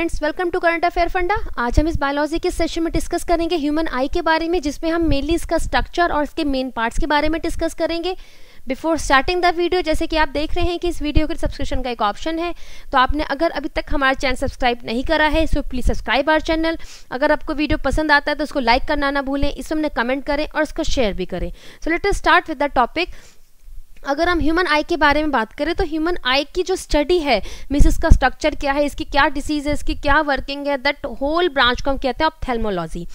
Friends welcome to current affair funda आज हम इस बायोलॉजी के सेशन में डिस्कस करेंगे ह्यूमन आई के बारे में जिसमें हम मेनली इसका स्ट्रक्चर और इसके मेन पार्ट्स के बारे में डिस्कस करेंगे बिफोर स्टार्टिंग द वीडियो जैसे कि आप देख रहे हैं कि इस वीडियो के सब्सक्रिप्शन का एक ऑप्शन है तो आपने अगर अभी तक हमारा चैनल सब्सक्राइब नहीं करा है so please subscribe our channel अगर आपको वीडियो पसंद आता है तो उसको लाइक करना ना भूलें इसमें कमेंट करें और उसको शेयर भी करें so let start with the topic अगर हम ह्यूमन आई के बारे में बात करें तो ह्यूमन आई की जो स्टडी है मीन्स इसका स्ट्रक्चर क्या है इसकी क्या डिसीज़ है इसकी क्या वर्किंग है दैट होल ब्रांच को हम कहते हैं ऑप्थेलमोलॉजी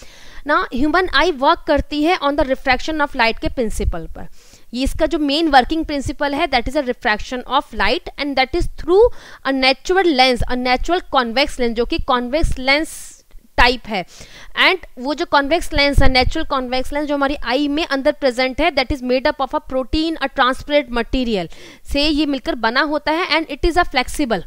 ना ह्यूमन आई वर्क करती है on the refraction of light के प्रिंसिपल पर ये इसका जो मेन वर्किंग प्रिंसिपल है that is a refraction of light and that is through a natural lens a natural convex lens जो कि कॉन्वेक्स लेंस टाइप है एंड वो जो कॉन्वेक्स लेंस है नेचुरल कॉन्वेक्स लेंस जो हमारी आई में अंदर प्रेजेंट है that is made up of a protein a transparent material से ये मिलकर बना होता है and it is a flexible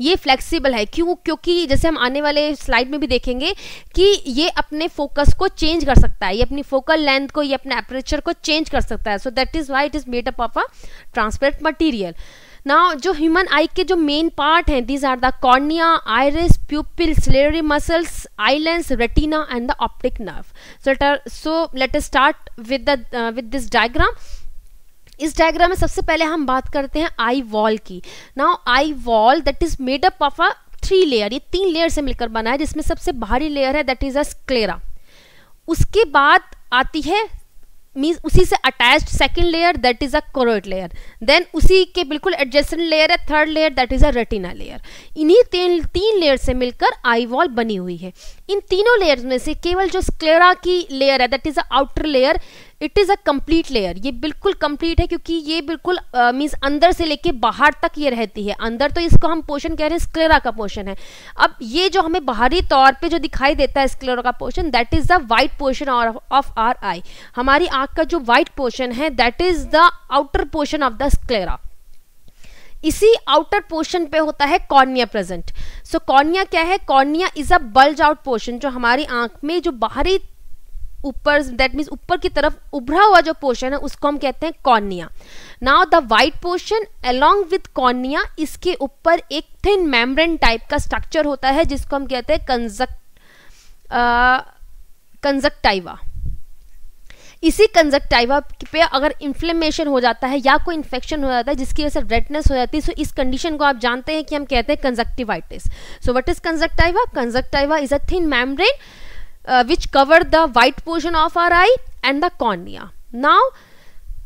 ये फ्लेक्सिबल है क्यों क्योंकि जैसे हम आने वाले स्लाइड में भी देखेंगे कि ये अपने फोकस को चेंज कर सकता है ये अपनी फोकल लेंथ को ये अपने एपरेचर को चेंज कर सकता है so that is why it is made up of a transparent material now जो ह्यूमन आई के जो मेन पार्ट हैं these are the cornea iris pupil sclera muscles eye lens retina and the optic nerve so let start with the with this diagram इस diagram में सबसे पहले हम बात करते हैं आई वॉल की now eye wall that is made up of a three layer ये तीन लेयर से मिलकर बना है जिसमें सबसे भारी लेयर है दैट इज अ स्क्लेरा उसके बाद आती है मीन्स उसी से attach second layer that is a choroid layer then उसी के बिल्कुल एडजेसेंट लेयर है third layer that is a retina layer इन्हीं तीन तीन लेयर से मिलकर आई वॉल बनी हुई है इन तीनों लेयर्स में से केवल जो स्क्लेरा की लेयर है that is a outer layer it is a complete layer ये बिल्कुल कंप्लीट है क्योंकि ये बिल्कुल मीन्स uh, अंदर से लेके बाहर तक ये रहती है अंदर तो इसको हम पोर्शन कह रहे हैं स्क्लेरा का पोर्शन है अब ये जो हमें बाहरी तौर पे जो दिखाई देता है स्क्लेरा का portion that is the white portion of our eye हमारी आंख का जो वाइट पोर्शन है that is the outer portion of the sclera इसी आउटर पोर्शन पे होता है कॉर्निया प्रेजेंट सो कॉर्निया क्या है cornea is a bulge out portion जो हमारी आंख में जो बाहरी ऊपर दैट मीन्स ऊपर की तरफ उभरा हुआ जो पोर्शन है उसको हम कहते हैं cornea now the white portion along with cornea इसके ऊपर एक थिन मेम्ब्रेन टाइप का स्ट्रक्चर होता है जिसको हम कहते हैं कंजक कंजक्टाइवा इसी कंजक्टाइवा पे अगर इन्फ्लेमेशन हो जाता है या कोई इन्फेक्शन हो जाता है जिसकी वजह से रेडनेस हो जाती है सो इस कंडीशन को आप जानते हैं कि हम कहते हैं conjunctivitis so what is conjunctiva conjunctiva is a thin membrane uh, which cover the white portion of our eye and the cornea now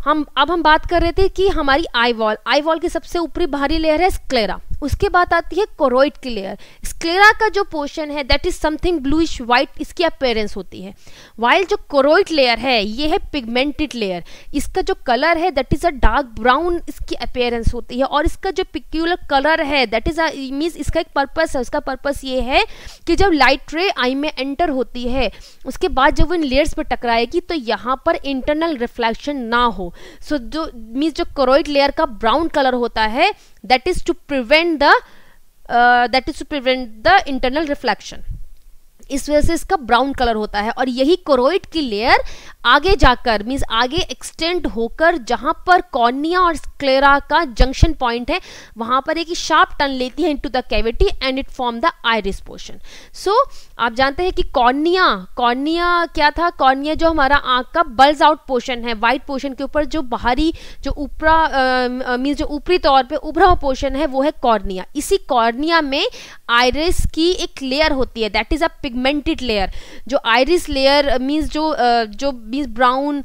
हम अब हम बात कर रहे थे कि हमारी आई वॉल आई वॉल की सबसे ऊपरी बाहरी लेयर है स्क्लेरा उसके बाद आती है कोरोइड की लेयर स्क्लेरा का जो पोर्शन है that is something bluish white इसकी अपेयरेंस होती है वाइल जो कोरोइड लेयर है ये है पिगमेंटेड लेयर इसका जो कलर है that is a dark brown इसकी अपेयरेंस होती है और इसका जो पिक्यूलर कलर है दैट इज मीन्स इसका एक पर्पस है उसका पर्पस ये है कि जब लाइट रे आई में एंटर होती है उसके बाद जब इन लेयर्स पर टकराएगी तो यहाँ पर इंटरनल रिफ्लेक्शन ना हो सो so, जो मीन्स जो कोरोइड लेयर का ब्राउन कलर होता है that is to prevent the uh, that is to prevent the internal reflection इस वजह से इसका ब्राउन कलर होता है और यही कोरोइड की लेयर आगे जाकर मीन्स आगे एक्सटेंड होकर जहां पर कॉर्निया और स्क्लेरा का जंक्शन पॉइंट है वहां पर एक शार्प टर्न लेती है into the cavity and it form the iris portion so आप जानते हैं कि कॉर्निया कॉर्निया क्या था कॉर्निया जो हमारा आंख का बल्ज आउट पोर्शन है वाइट पोर्शन के ऊपर जो बाहरी जो ऊपरा मीन्स जो ऊपरी तौर पर उभरा पोर्शन है वो है कॉर्निया इसी कॉर्निया में आयरिस की एक लेयर होती है that is a pig pigmented layer जो आयरिस लेयर मीन्स जो uh, जो मीन्स ब्राउन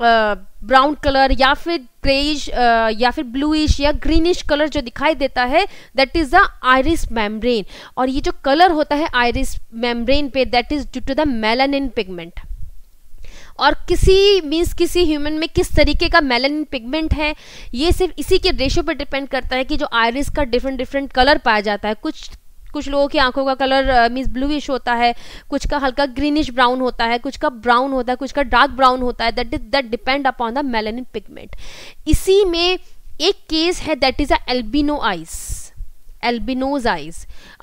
ब्राउन कलर या फिर ग्रेइश uh, या फिर ब्लूइश या ग्रीनिश कलर जो दिखाई देता है that is the iris membrane और ये जो कलर होता है आयरिस मेम्ब्रेन पे that is due to the melanin pigment और किसी मीन्स किसी ह्यूमन में किस तरीके का मेलानिन पिगमेंट है ये सिर्फ इसी के रेशो पर डिपेंड करता है कि जो आयरिस का डिफरेंट डिफरेंट कलर पाया जाता है कुछ कुछ लोगों की आंखों का कलर मीन्स ब्लूइश होता है कुछ का हल्का ग्रीनिश ब्राउन होता है कुछ का ब्राउन होता है कुछ का डार्क ब्राउन होता है that is that depend upon the melanin pigment इसी में एक केस है that is a albino eyes albinos eyes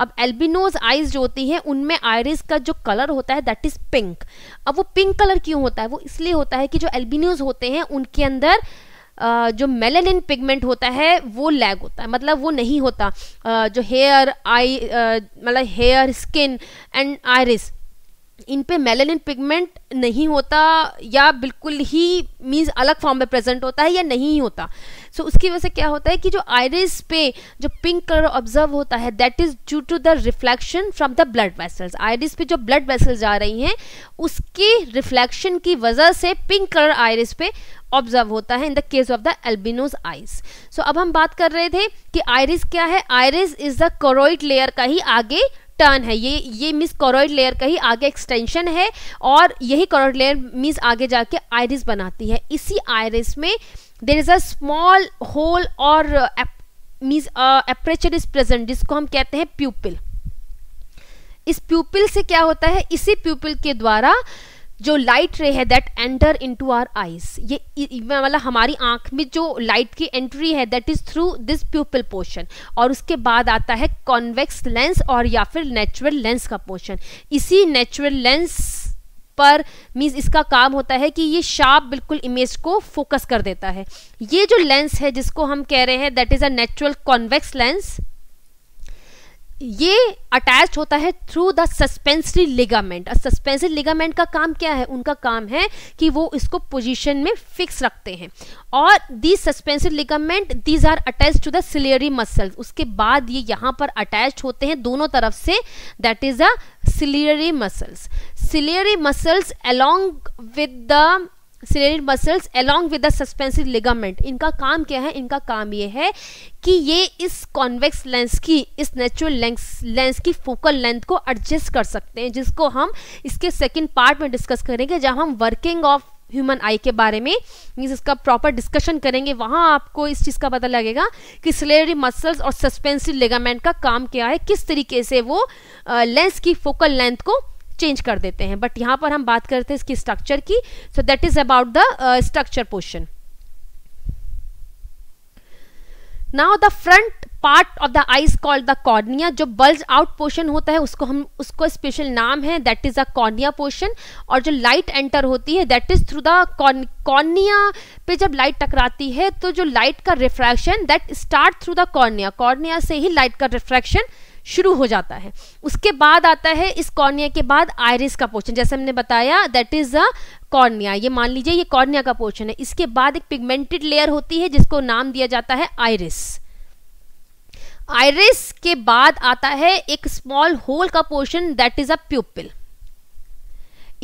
अब एल्बिनोज आइज जो होती है उनमें आयरिस का जो कलर होता है दैट इज पिंक अब वो पिंक कलर क्यों होता है वो इसलिए होता है कि जो एल्बिनोज होते हैं उनके अंदर जो मेलेनिन पिगमेंट होता है वो लैग होता है मतलब वो नहीं होता जो हेयर आई मतलब हेयर स्किन एंड आयरिस इन पे मेलेनिन पिगमेंट नहीं होता या बिल्कुल ही मीन्स अलग फॉर्म में प्रेजेंट होता है या नहीं होता सो so, उसकी वजह से क्या होता है कि जो आयरिस पे जो पिंक कलर ऑब्जर्व होता है that is due to the reflection from the blood vessels iris पे जो ब्लड वेसल्स जा रही हैं उसके रिफ्लेक्शन की वजह से पिंक कलर आयरिस पे ऑब्जर्व होता है in the case of the albinos eyes so अब हम बात कर रहे थे कि आयरिस क्या है iris is the choroid layer का ही आगे टर्न है ये ये मिस कॉरोइड लेयर का ही आगे एक्सटेंशन है और यही कॉरोइड लेयर मिस आगे जाके आयरिस बनाती है इसी आयरिस में there is a small hole और मीन्स अप्रेचर इज प्रेजेंट जिसको हम कहते हैं प्यूपिल इस प्यूपिल से क्या होता है इसी प्यूपिल के द्वारा जो लाइट रे है that enter into our eyes ये मतलब हमारी आंख में जो लाइट की एंट्री है that is through this pupil portion और उसके बाद आता है कॉन्वेक्स लेंस और या फिर नेचुरल लेंस का पोर्शन इसी नेचुरल लेंस पर मीन्स इसका काम होता है कि ये शार्प बिल्कुल इमेज को फोकस कर देता है ये जो लेंस है जिसको हम कह रहे हैं that is a natural convex lens ये अटैच होता है through the suspensory ligament suspensory ligament का काम क्या है उनका काम है कि वो इसको पोजीशन में फिक्स रखते हैं और the suspensory ligament these are attach to the ciliary muscles उसके बाद ये यहाँ पर अटैच होते हैं दोनों तरफ से that is a ciliary muscles ciliary muscles along with the ciliated muscles along with the suspensive ligament इनका काम क्या है इनका काम ये है कि ये इस कॉन्वेक्स लेंस की इस नेचुरल लेंस लेंस की फोकल लेंथ को एडजस्ट कर सकते हैं जिसको हम इसके सेकंड पार्ट में डिस्कस करेंगे जब हम वर्किंग ऑफ ह्यूमन आई के बारे में मीन्स इसका प्रॉपर डिस्कशन करेंगे वहाँ आपको इस चीज़ का पता लगेगा कि सिलेरी मसल्स और सस्पेंसिव लिगामेंट का काम क्या है किस तरीके से वो लेंस की फोकल लेंथ को चेंज कर देते हैं बट यहां पर हम बात करते हैं इसकी स्ट्रक्चर की so that is about the structure portion now the front part of the eyes called the cornea जो बल्ज आउट पोर्शन होता है उसको हम उसको स्पेशल नाम है that is a cornea portion और जो लाइट एंटर होती है that is through the cornea पे जब लाइट टकराती है तो जो लाइट का refraction that start through the cornea cornea से ही लाइट का रिफ्रैक्शन शुरू हो जाता है उसके बाद आता है इस कॉर्निया के बाद आयरिस का पोर्शन जैसे हमने बताया दैट इज अ कॉर्निया ये मान लीजिए ये कॉर्निया का पोर्शन है इसके बाद एक पिगमेंटेड लेयर होती है जिसको नाम दिया जाता है आयरिस आयरिस के बाद आता है एक स्मॉल होल का portion that is a pupil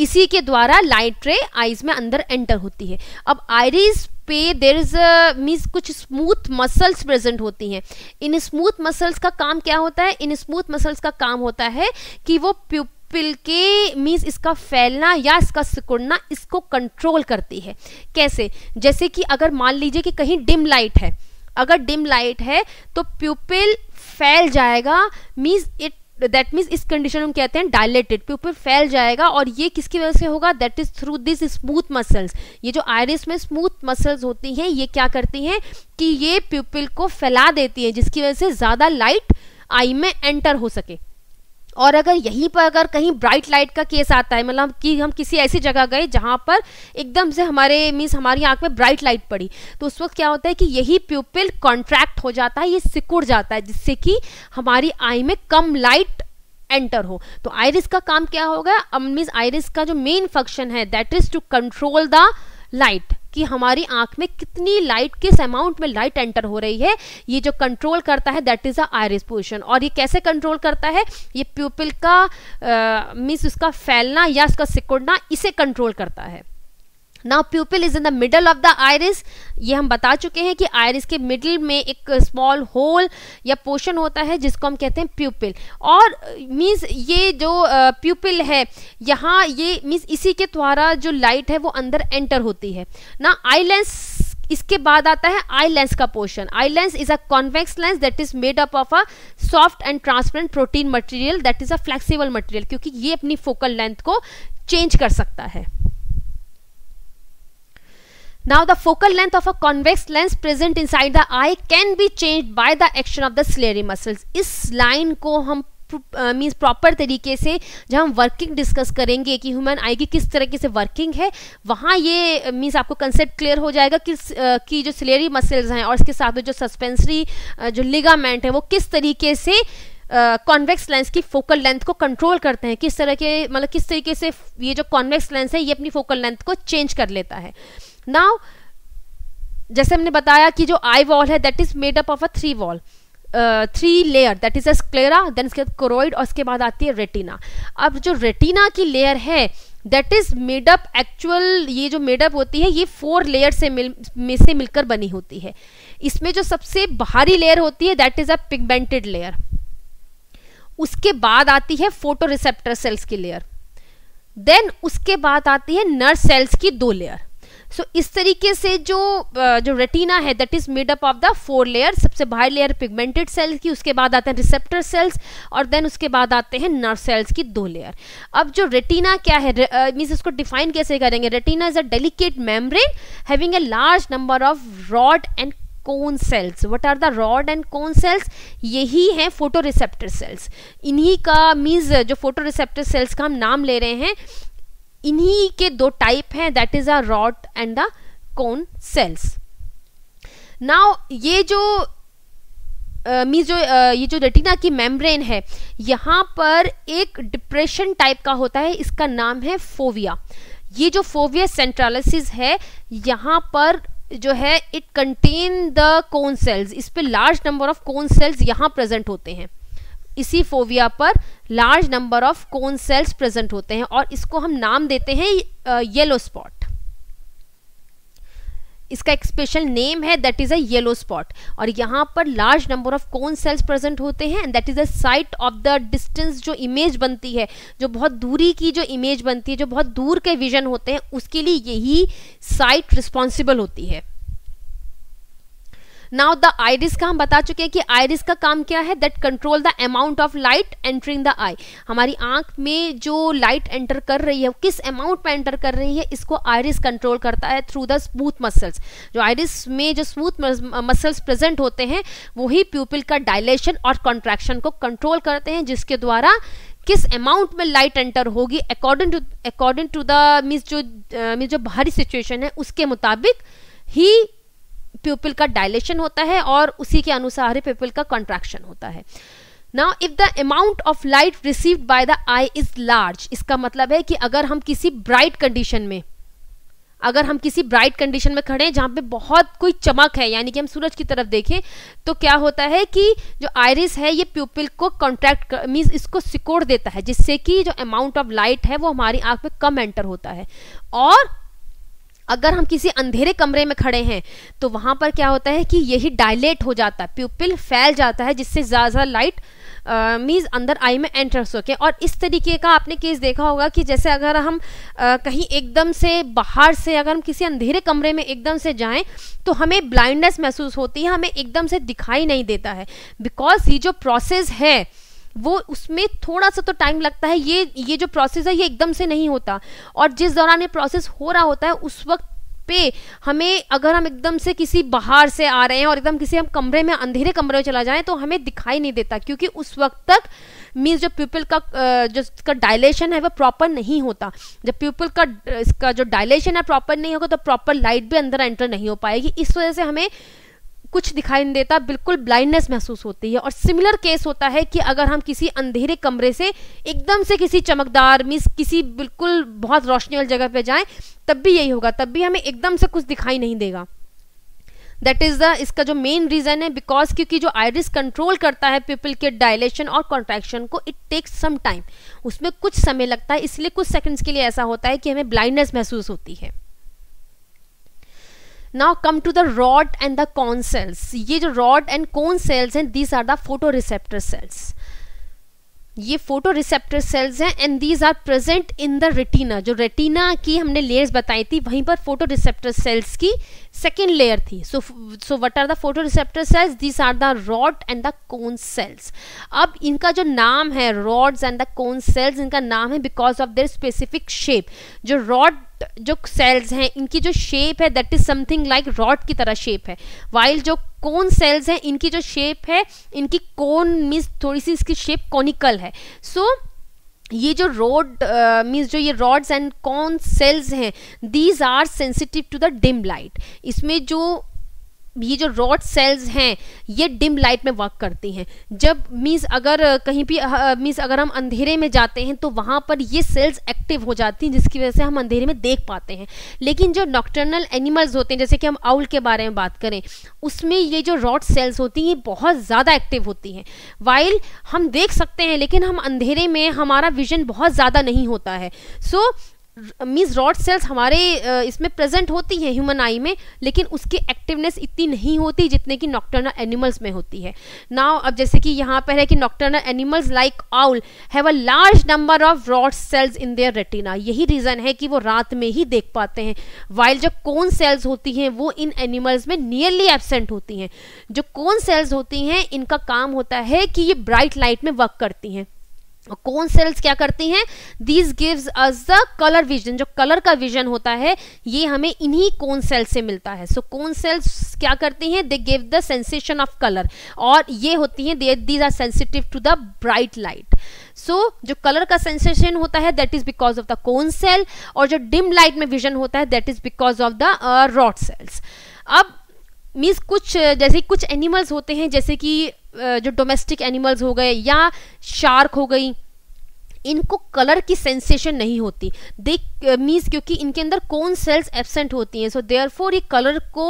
इसी के द्वारा लाइट रे आईज में अंदर एंटर होती है अब आयरिस पे देर इज मीन्स कुछ स्मूथ मसल्स प्रेजेंट होती हैं इन स्मूथ मसल्स का काम क्या होता है इन स्मूथ मसल्स का काम होता है कि वो पिल के मीन्स इसका फैलना या इसका सिकुड़ना इसको कंट्रोल करती है कैसे जैसे कि अगर मान लीजिए कि कहीं डिम लाइट है अगर डिम लाइट है तो प्यूपिल फैल जाएगा मीन्स इट दैट मीन्स इस कंडीशन हम कहते हैं डायलेटेड प्यूपल फैल जाएगा और ये किसकी वजह से होगा that is through this smooth muscles ये जो आयरिस में स्मूथ मसल्स होती हैं ये क्या करती हैं कि ये प्यूपिल को फैला देती हैं जिसकी वजह से ज़्यादा लाइट आई में एंटर हो सके और अगर यहीं पर अगर कहीं ब्राइट लाइट का केस आता है मतलब कि हम किसी ऐसी जगह गए जहाँ पर एकदम से हमारे मीन्स हमारी आँख में ब्राइट लाइट पड़ी तो उस वक्त क्या होता है कि यही प्यूपिल कॉन्ट्रैक्ट हो जाता है ये सिकुड़ जाता है जिससे कि हमारी आई में कम लाइट एंटर हो तो आयरिस का काम क्या होगा मीन्स आयरिस का जो मेन फंक्शन है that is to control the light कि हमारी आंख में कितनी लाइट किस अमाउंट में लाइट एंटर हो रही है ये जो कंट्रोल करता है दैट इज आयरिस पोजिशन और ये कैसे कंट्रोल करता है ये प्यूपिल का मीन्स उसका फैलना या उसका सिकुड़ना इसे कंट्रोल करता है ना pupil is in the middle of the iris ये हम बता चुके हैं कि आयरिस के मिडिल में एक स्मॉल होल या पोर्शन होता है जिसको हम कहते हैं प्यूपिल और मीन्स ये जो प्यूपिल है यहाँ ये मीन्स इसी के द्वारा जो लाइट है वो अंदर एंटर होती है ना आई लेंस इसके बाद आता है आई लेंस का portion eye lens is a convex lens that is made up of a soft and transparent protein material that is a flexible material क्योंकि ये अपनी फोकल लेंथ को चेंज कर सकता है Now the focal length of a convex lens present inside the eye can be changed by the action of the ciliary muscles. इस line को हम मीन्स प्रॉपर तरीके से जब हम वर्किंग डिस्कस करेंगे कि ह्यूमन आई की किस तरीके से वर्किंग है वहाँ ये मीन्स आपको कंसेप्ट क्लियर हो जाएगा कि की जो सिलेरी मसल्स हैं और इसके साथ में जो सस्पेंसरी जो लिगामेंट है वो किस तरीके से कॉन्वेक्स लेंस की फोकल लेंथ को कंट्रोल करते हैं किस तरह के मतलब किस तरीके से ये जो कॉन्वेक्स लेंस है ये अपनी फोकल लेंथ को चेंज कर लेता है नाउ जैसे हमने बताया कि जो आई वॉल है that is made up of a three wall three layer that is a sclera then उसके बाद क्रोइड और उसके बाद आती है रेटिना अब जो रेटिना की लेयर है दैट इज मेडअप एक्चुअल ये जो मेडअप होती है ये फोर लेयर से मिल में से मिलकर बनी होती है इसमें जो सबसे बाहरी लेयर होती है that is a pigmented layer उसके बाद आती है फोटो रिसेप्टर सेल्स की लेयर देन उसके बाद आती है नर्व सेल्स की दो लेयर सो so, इस तरीके से जो जो रेटिना है that is made up of the four layer सबसे बाहर लेयर पिगमेंटेड सेल्स की उसके बाद आते हैं रिसेप्टर सेल्स और देन उसके बाद आते हैं नर्व सेल्स की दो लेयर अब जो रेटिना क्या है मीन्स इसको डिफाइन कैसे करेंगे retina is a delicate membrane having a large number of rod and cone cells what are the rod and cone cells यही हैं फोटो रिसेप्टर सेल्स इन्हीं का मीन्स जो फोटो रिसेप्टर सेल्स का हम नाम ले रहे हैं इन्हीं के दो टाइप हैं that is a rod and the cone cells now ये जो मीन uh, जो uh, ये जो रेटिना की मेम्ब्रेन है यहाँ पर एक डिप्रेशन टाइप का होता है इसका नाम है फोविया ये जो फोविया सेंट्रालिसिस है यहाँ पर जो है it contain the cone cells इस पर large number of cone cells यहाँ प्रेजेंट होते हैं इसी फोविया पर large number of cone cells present होते हैं और इसको हम नाम देते हैं येलो स्पॉट इसका एक स्पेशल नेम है that is a yellow spot और यहां पर large number of cone cells present होते हैं and that is a site of the distance जो इमेज बनती है जो बहुत दूरी की जो इमेज बनती है जो बहुत दूर के विजन होते हैं उसके लिए यही साइट रिस्पॉन्सिबल होती है नाउ द आईरिस का हम बता चुके हैं कि आईरिस का काम क्या है that control the amount of light entering the eye हमारी आंख में जो लाइट एंटर कर रही है किस अमाउंट में एंटर कर रही है इसको आयरिस कंट्रोल करता है थ्रू द स्मूथ मसल्स जो आयरिस में जो स्मूथ मसल्स प्रेजेंट होते हैं वही प्यूपिल का डायलेशन और कॉन्ट्रैक्शन को कंट्रोल करते हैं जिसके द्वारा किस अमाउंट में लाइट एंटर होगी according to according to the means जो मीन्स uh, जो बाहरी सिचुएशन है उसके मुताबिक ही प्यूपिल का डायलेशन होता है और उसी के अनुसार ही प्यूपिल का कंट्रैक्शन होता है now if the amount of light received by the eye is large इसका मतलब है कि अगर हम किसी ब्राइट कंडीशन में अगर हम किसी ब्राइट कंडीशन में खड़े हैं जहां पे बहुत कोई चमक है यानी कि हम सूरज की तरफ देखें तो क्या होता है कि जो आयरिस है ये प्यूपिल को कॉन्ट्रैक्ट मीन्स इसको सिकोड़ देता है जिससे कि जो अमाउंट ऑफ लाइट है वो हमारी आंख पे कम एंटर होता है और अगर हम किसी अंधेरे कमरे में खड़े हैं तो वहाँ पर क्या होता है कि यही डायलेट हो जाता है प्यूपिल फैल जाता है जिससे ज़्यादा लाइट मीज अंदर आई में एंटर सके और इस तरीके का आपने केस देखा होगा कि जैसे अगर हम आ, कहीं एकदम से बाहर से अगर हम किसी अंधेरे कमरे में एकदम से जाएं तो हमें ब्लाइंडनेस महसूस होती है हमें एकदम से दिखाई नहीं देता है बिकॉज ये जो प्रोसेस है वो उसमें थोड़ा सा तो टाइम लगता है ये ये जो प्रोसेस है ये एकदम से नहीं होता और जिस दौरान ये प्रोसेस हो रहा होता है उस वक्त पे हमें अगर हम एकदम से किसी बाहर से आ रहे हैं और एकदम किसी हम कमरे में अंधेरे कमरे में चला जाएं तो हमें दिखाई नहीं देता क्योंकि उस वक्त तक मीन्स जो प्यूपल का जो इसका डायलेशन है वो प्रॉपर नहीं होता जब प्यूपल का इसका जो डायलेशन है प्रॉपर नहीं होगा तो प्रॉपर लाइट भी अंदर एंटर नहीं हो पाएगी इस वजह से हमें कुछ दिखाई नहीं देता बिल्कुल ब्लाइंडनेस महसूस होती है और सिमिलर केस होता है कि अगर हम किसी अंधेरे कमरे से एकदम से किसी चमकदार मीन्स किसी बिल्कुल बहुत रोशनी वाली जगह पे जाएं तब भी यही होगा तब भी हमें एकदम से कुछ दिखाई नहीं देगा दैट इज़ द इसका जो मेन रीज़न है बिकॉज क्योंकि जो आयरिस कंट्रोल करता है पीपल के डायलेशन और कॉन्ट्रैक्शन को इट टेक्स सम टाइम उसमें कुछ समय लगता है इसलिए कुछ सेकंड्स के लिए ऐसा होता है कि हमें ब्लाइंडनेस महसूस होती है now come to the rod and the cone cells ये जो रॉड एंड कॉन सेल्स हैं these are the photoreceptor cells ये फोटो रिसेप्टर सेल्स हैं and these are present in the retina जो रेटिना की हमने लेयर्स बताई थी वहीं पर फोटो रिसेप्टर सेल्स की सेकेंड लेयर थी so so what are the photoreceptor cells these are the rod and the cone sales अब इनका जो नाम है rods and the cone cells इनका नाम है because of their specific shape जो रॉड जो सेल्स हैं इनकी जो शेप है that is something like rod की तरह शेप है वाइल जो कोन सेल्स हैं इनकी जो शेप है इनकी कोन मीन्स थोड़ी सी इसकी शेप कॉनिकल है सो so, ये जो रोड मीन्स uh, जो ये रॉड्स एंड कॉन सेल्स हैं these are sensitive to the dim light इसमें जो ये जो रॉड सेल्स हैं ये डिम लाइट में वर्क करती हैं जब मीन्स अगर कहीं भी मीन्स अगर हम अंधेरे में जाते हैं तो वहाँ पर ये सेल्स एक्टिव हो जाती हैं जिसकी वजह से हम अंधेरे में देख पाते हैं लेकिन जो नॉक्टर्नल एनिमल्स होते हैं जैसे कि हम आउल के बारे में बात करें उसमें ये जो रॉड सेल्स होती हैं ये बहुत ज़्यादा एक्टिव होती हैं वाइल हम देख सकते हैं लेकिन हम अंधेरे में हमारा विजन बहुत ज़्यादा नहीं होता है so so, means rod cells हमारे इसमें प्रेजेंट होती हैं ह्यूमन आई में लेकिन उसकी एक्टिवनेस इतनी नहीं होती जितने कि नॉक्टर्नल एनिमल्स में होती है नाउ अब जैसे कि यहाँ पर है कि nocturnal animals like owl have a large number of rod cells in their retina यही रीज़न है कि वो रात में ही देख पाते हैं वाइल जो कौन सेल्स होती हैं वो इन एनिमल्स में नियरली एबसेंट होती हैं जो कौन सेल्स होती हैं इनका काम होता है कि ये ब्राइट लाइट में वर्क करती हैं कौन सेल्स क्या करती हैं these gives us the colour vision जो कलर का विजन होता है ये हमें इन्हीं कौन सेल्स से मिलता है सो कौन सेल्स क्या करती हैं they give the sensation of colour और ये होती हैं they these are sensitive to the bright light so जो कलर का सेंसेशन होता है that is because of the cone cell और जो डिम लाइट में विजन होता है that is because of the rod cells अब मीन्स कुछ जैसे कुछ एनिमल्स होते हैं जैसे कि जो डोमेस्टिक एनिमल्स हो गए या शार्क हो गई इनको कलर की सेंसेशन नहीं होती देख मीन्स क्योंकि इनके अंदर कौन सेल्स एबसेंट होती हैं सो देयर फोर ये कलर को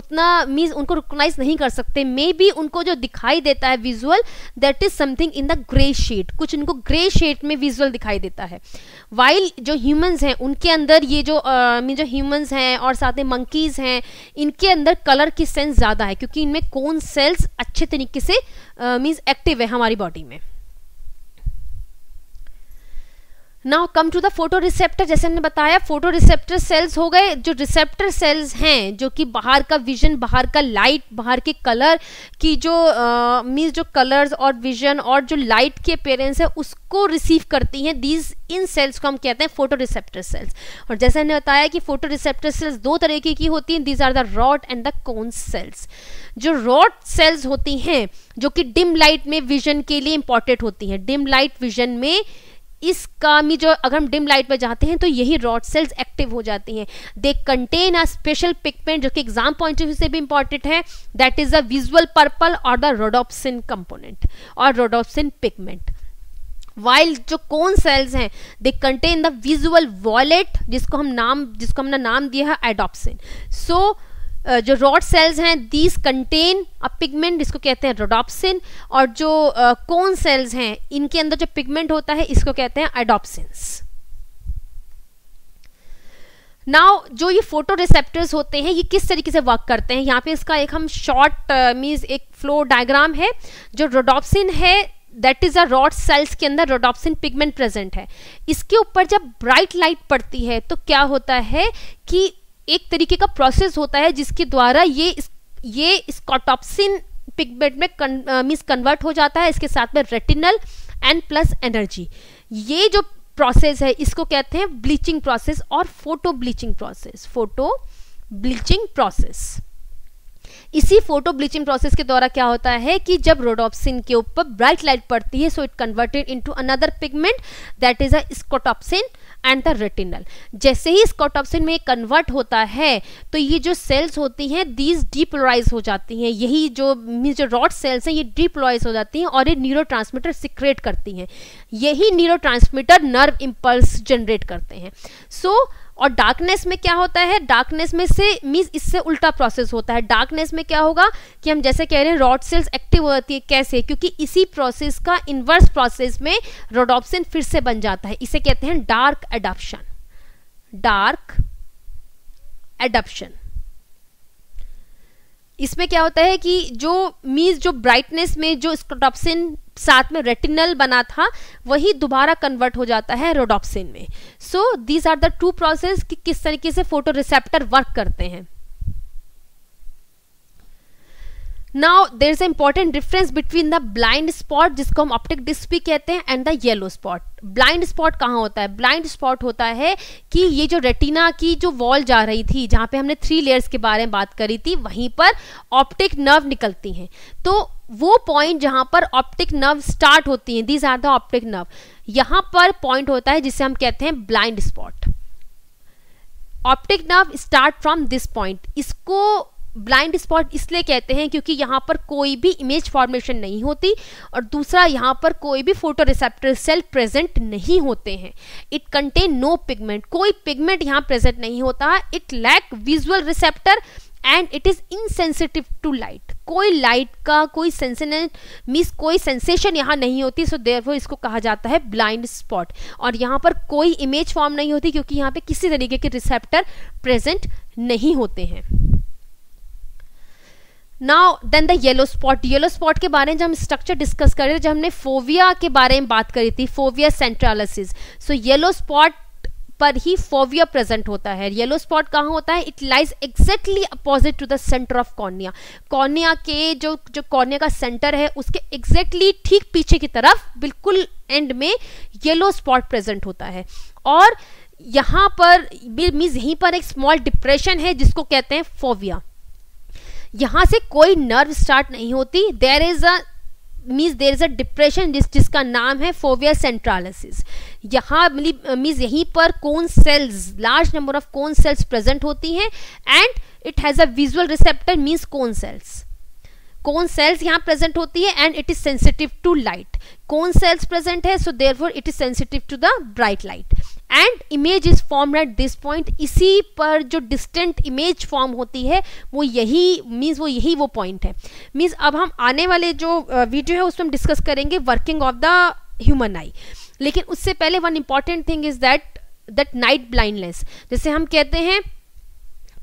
उतना मीन्स उनको रिकोगनाइज नहीं कर सकते मे बी उनको जो दिखाई देता है visual that is something in the grey shade कुछ इनको ग्रे शेड में विजुअल दिखाई देता है वाइल जो ह्यूमन्स हैं उनके अंदर ये जो मीन uh, जो ह्यूमन्स हैं और साथ में मंकीज़ हैं इनके अंदर कलर की सेंस ज़्यादा है क्योंकि इनमें कौन सेल्स अच्छे तरीके से मीन्स uh, एक्टिव है हमारी बॉडी में now come to the photoreceptor जैसे हमने बताया फोटो रिसेप्टर सेल्स हो गए जो रिसेप्टर सेल्स हैं जो कि बाहर का विजन बाहर का लाइट बाहर के कलर की जो मीन्स uh, जो कलर्स और विजन और जो लाइट की अपेयरेंस है उसको रिसीव करती हैं दीज इन सेल्स को हम कहते हैं फोटो रिसेप्टर सेल्स और जैसे हमने बताया कि फोटो रिसेप्टर सेल्स दो तरीके की होती हैं these are the rod and the cone cells जो रॉड सेल्स होती हैं जो कि डिम लाइट में विजन के लिए इंपॉर्टेंट होती हैं डिम लाइट विजन में इस कामी जो अगर हम डिम लाइट में जाते हैं तो यही रॉड सेल्स एक्टिव हो जाती हैं they contain a special pigment जो कि एग्जाम पॉइंट ऑफ व्यू से भी इंपॉर्टेंट है that is a visual purple और द रोडोप्सिन कंपोनेंट और रोडोप्सिन पिगमेंट वाइल जो कौन सेल्स हैं they contain the visual violet जिसको हम नाम जिसको हमने नाम दिया है एडोप्सिन सो so, जो रॉड सेल्स हैं दीज कंटेन अ पिगमेंट जिसको कहते हैं रोडोप्सिन और जो कोन सेल्स हैं इनके अंदर जो पिगमेंट होता है इसको कहते हैं एडॉप्सिन्स नाउ जो ये फोटो रिसेप्टर्स होते हैं ये किस तरीके से वर्क करते हैं यहाँ पे इसका एक हम शॉर्ट मीन्स एक फ्लो डायग्राम है जो रोडॉप्सिन है that is a rod cells के अंदर रोडोप्सिन पिगमेंट प्रेजेंट है इसके ऊपर जब ब्राइट लाइट पड़ती है तो क्या होता है कि एक तरीके का प्रोसेस होता है जिसके द्वारा ये ये स्कॉटॉप्सिन पिगमेंट में मीन्स कन्वर्ट हो जाता है इसके साथ में रेटिनल एंड प्लस एनर्जी ये जो प्रोसेस है इसको कहते हैं ब्लीचिंग प्रोसेस और photo bleaching process photo bleaching process इसी फोटो ब्लीचिंग प्रोसेस के द्वारा क्या होता है कि जब रोडोप्सिन के ऊपर ब्राइट लाइट पड़ती है so it converted into another pigment that is a scotopsin and the retinal जैसे ही इस कॉटॉप्सिन में कन्वर्ट होता है तो ये जो सेल्स होती हैं दीज डिपोलराइज हो जाती हैं यही जो मीन जो रॉड सेल्स हैं ये डिपोलराइज हो जाती हैं और ये न्यूरो सिक्रेट करती हैं यही न्यूरो नर्व इम्पल्स जनरेट करते हैं सो so, और डार्कनेस में क्या होता है डार्कनेस में से मीन्स इससे उल्टा प्रोसेस होता है डार्कनेस में क्या होगा कि हम जैसे कह रहे हैं रॉड सेल्स एक्टिव हो जाती है कैसे क्योंकि इसी प्रोसेस का इन्वर्स प्रोसेस में रोडोप्सिन फिर से बन जाता है इसे कहते हैं डार्क एडप्शन डार्क एडप्शन इसमें क्या होता है कि जो मीन्स जो ब्राइटनेस में जो स्क्रोटॉप्सिन साथ में रेटिनल बना था वही दोबारा कन्वर्ट हो जाता है रोडोप्सिन में so these are the two process कि किस तरीके से फोटो रिसेप्टर वर्क करते हैं now there is important difference between the blind spot जिसको हम ऑप्टिक डिस्क भी कहते हैं and the yellow spot blind spot कहाँ होता है ब्लाइंड स्पॉट होता है कि ये जो रेटिना की जो वॉल जा रही थी जहाँ पे हमने थ्री लेयर्स के बारे में बात करी थी वहीं पर ऑप्टिक नर्व निकलती हैं तो वो पॉइंट जहाँ पर ऑप्टिक नर्व स्टार्ट होती हैं these are the optic nerve यहाँ पर पॉइंट होता है जिसे हम कहते हैं blind spot optic nerve start from this point इसको ब्लाइंड स्पॉट इसलिए कहते हैं क्योंकि यहाँ पर कोई भी इमेज फॉर्मेशन नहीं होती और दूसरा यहाँ पर कोई भी फोटो रिसेप्टर सेल प्रेजेंट नहीं होते हैं इट कंटेन नो पिगमेंट कोई पिगमेंट यहाँ प्रेजेंट नहीं होता it lack visual receptor and it is insensitive to light कोई लाइट का कोई सेंसिनेट मीन्स कोई सेंसेशन यहाँ नहीं होती सो वो इसको कहा जाता है ब्लाइंड स्पॉट और यहाँ पर कोई इमेज फॉर्म नहीं होती क्योंकि यहाँ पे किसी तरीके के रिसेप्टर प्रेजेंट नहीं होते हैं now then the yellow spot yellow spot के बारे में जब हम स्ट्रक्चर डिस्कस कर रहे थे जब हमने फोविया के बारे में बात करी थी fovea centralis so yellow spot पर ही फोविया प्रेजेंट होता है येलो स्पॉट कहाँ होता है it lies exactly opposite to the centre of cornea cornea के जो जो कॉर्निया का सेंटर है उसके एग्जैक्टली exactly ठीक पीछे की तरफ बिल्कुल एंड में येलो स्पॉट प्रेजेंट होता है और यहाँ पर मीन्स यहीं पर एक स्मॉल डिप्रेशन है जिसको कहते हैं फोविया यहाँ से कोई नर्व स्टार्ट नहीं होती there is a means there is a depression जिस जिसका नाम है फोविया सेंट्रालिस यहाँ मीन्स यहीं पर cone cells large number of cone cells present होती हैं and it has a visual receptor means cone cells cone cells यहाँ प्रेजेंट होती है and it is sensitive to light cone cells present है so for it is sensitive to the bright light and image is form at this point इसी पर जो distant image form होती है वो यही मीन्स वो यही वो पॉइंट है मीन्स अब हम आने वाले जो वीडियो है उसमें हम डिस्कस करेंगे working of the human eye लेकिन उससे पहले one important thing is that that night blindness जैसे हम कहते हैं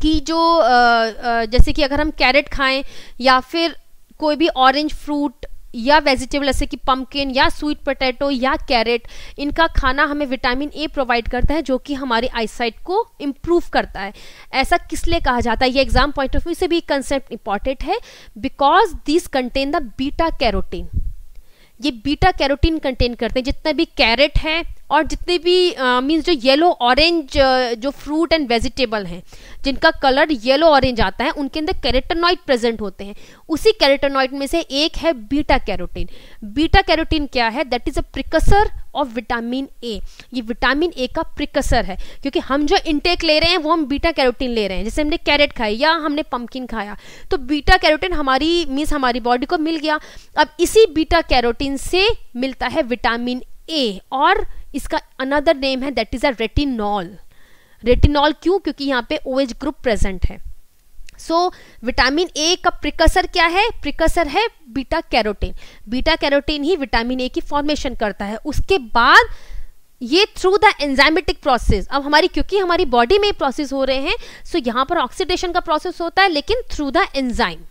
कि जो जैसे कि अगर हम कैरेट खाएं या फिर कोई भी ऑरेंज फ्रूट या वेजिटेबल जैसे कि पम्पकिन या स्वीट पोटैटो या कैरेट इनका खाना हमें विटामिन ए प्रोवाइड करता है जो कि हमारी आईसाइट को इम्प्रूव करता है ऐसा किस लिए कहा जाता है ये एग्जाम पॉइंट ऑफ व्यू से भी कंसेप्ट इंपॉर्टेंट है because this contain the beta carotene ये बीटा कैरोटीन कंटेन करते हैं जितना भी कैरेट है और जितने भी मीन्स जो येलो ऑरेंज जो फ्रूट एंड वेजिटेबल हैं जिनका कलर येलो ऑरेंज आता है उनके अंदर कैरेटोनॉइड प्रेजेंट होते हैं उसी कैरेटोनॉइड में से एक है बीटा कैरोटीन बीटा कैरोटीन क्या है that is a precursor of vitamin A ये विटामिन ए का प्रिकसर है क्योंकि हम जो इंटेक ले रहे हैं वो हम बीटा कैरोटीन ले रहे हैं जैसे हमने कैरेट खाई या हमने पम्पकिन खाया तो बीटा कैरोटीन हमारी मीन्स हमारी बॉडी को मिल गया अब इसी बीटा कैरोटीन से मिलता है विटामिन ए और इसका अनदर नेम है that is a retinol retinol क्यों क्योंकि यहाँ पे ओ ग्रुप प्रेजेंट है सो विटामिन ए का प्रिकसर क्या है प्रिकसर है बीटा कैरोटीन बीटा कैरोटीन ही विटामिन ए की फॉर्मेशन करता है उसके बाद ये थ्रू द एंजाइमेटिक प्रोसेस अब हमारी क्योंकि हमारी बॉडी में प्रोसेस हो रहे हैं सो so पर ऑक्सीडेशन का प्रोसेस होता है लेकिन through the enzyme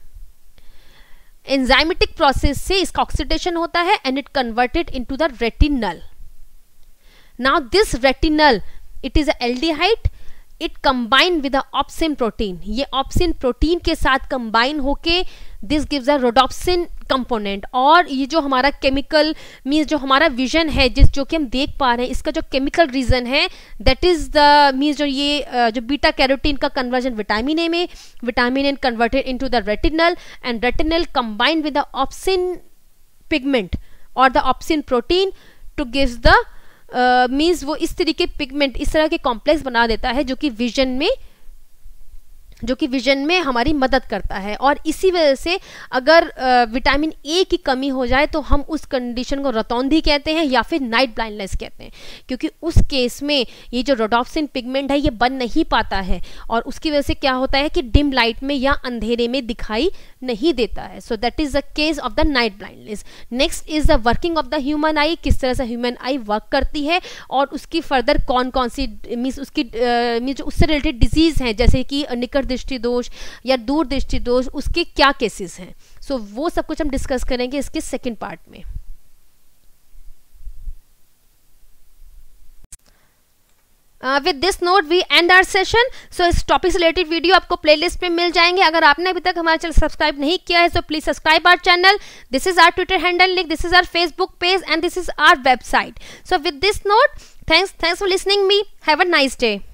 enzymatic process से इसका ऑक्सीडेशन होता है and it converted into the retinal now this retinal it is a aldehyde it combine with opsin protein ये ऑप्सिन प्रोटीन के साथ कंबाइन होके this gives a rhodopsin component और ये जो हमारा केमिकल मीन्स जो हमारा विजन है जिस जो कि हम देख पा रहे हैं इसका जो केमिकल रीजन है दैट इज द मीन्स जो ये जो बीटा कैरोटीन का कन्वर्जन विटामिन ए में vitamin an converted to the retinal and retinal combined with the opsin pigment और the opsin protein to gives the means uh, वो इस तरीके पिगमेंट इस तरह के कॉम्प्लेक्स बना देता है जो कि विजन में जो कि विजन में हमारी मदद करता है और इसी वजह से अगर विटामिन ए की कमी हो जाए तो हम उस कंडीशन को रतौंधी कहते हैं या फिर नाइट ब्लाइंडनेस कहते हैं क्योंकि उस केस में ये जो रोडॉप्सिन पिगमेंट है ये बन नहीं पाता है और उसकी वजह से क्या होता है कि डिम लाइट में या अंधेरे में दिखाई नहीं देता है so that is the case of the night blindness next is the working of the human eye किस तरह से ह्यूमन आई वर्क करती है और उसकी फर्दर कौन कौन सी मीन्स उसकी मीन्स उससे रिलेटेड डिजीज़ हैं जैसे कि निकट अंतर दृष्टि दोष या दूर दृष्टि दोष उसके क्या केसेस हैं सो so, वो सब कुछ हम डिस्कस करेंगे इसके सेकेंड पार्ट में with this note we end our session so इस टॉपिक से रिलेटेड वीडियो आपको प्लेलिस्ट में मिल जाएंगे अगर आपने अभी तक हमारे चैनल सब्सक्राइब नहीं किया है तो please subscribe our channel this is our Twitter handle link this is our Facebook page and this is our website so with this note thanks thanks for listening me have a nice day